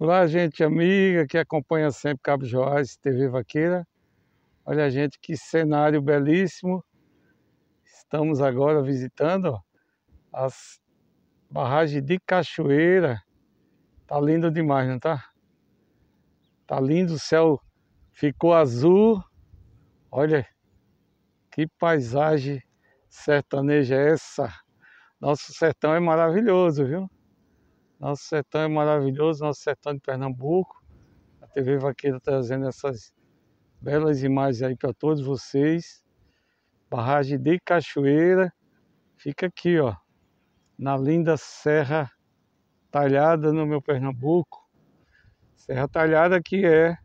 Olá, gente amiga que acompanha sempre Cabo Joás, TV Vaqueira. Olha, gente, que cenário belíssimo. Estamos agora visitando as barragens de Cachoeira. Tá lindo demais, não tá? Tá lindo, o céu ficou azul. Olha, que paisagem sertaneja é essa? Nosso sertão é maravilhoso, viu? Nosso sertão é maravilhoso, nosso sertão de Pernambuco. A TV Vaqueira trazendo essas belas imagens aí para todos vocês. Barragem de Cachoeira fica aqui, ó, na linda Serra Talhada no meu Pernambuco. Serra Talhada que é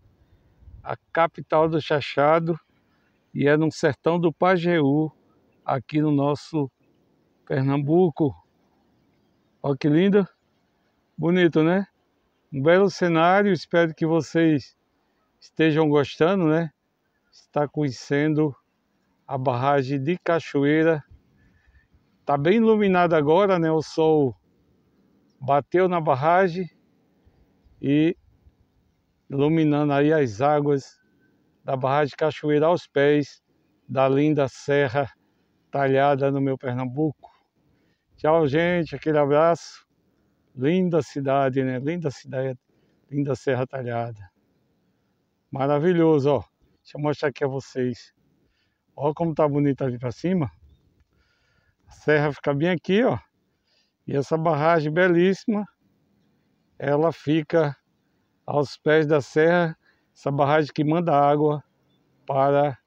a capital do Chachado e é no sertão do Pajeú, aqui no nosso Pernambuco. Olha que linda! Bonito, né? Um belo cenário, espero que vocês estejam gostando, né? Está conhecendo a barragem de Cachoeira. Está bem iluminado agora, né? O sol bateu na barragem e iluminando aí as águas da barragem de Cachoeira aos pés da linda serra talhada no meu Pernambuco. Tchau, gente, aquele abraço. Linda cidade, né? Linda cidade, linda Serra Talhada. Maravilhoso, ó. Deixa eu mostrar aqui a vocês. Ó como tá bonito ali para cima. A serra fica bem aqui, ó. E essa barragem belíssima, ela fica aos pés da serra, essa barragem que manda água para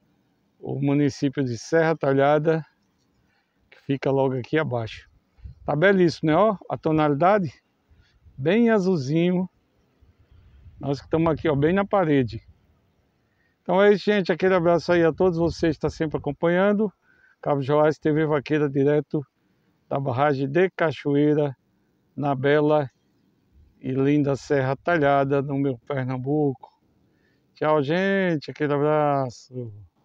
o município de Serra Talhada, que fica logo aqui abaixo. Tá belíssimo, né? Ó, a tonalidade bem azulzinho. Nós que estamos aqui, ó, bem na parede. Então é isso, gente. Aquele abraço aí a todos vocês que estão tá sempre acompanhando. Cabo Joás, TV Vaqueira, direto da barragem de Cachoeira, na bela e linda Serra Talhada, no meu Pernambuco. Tchau, gente. Aquele abraço.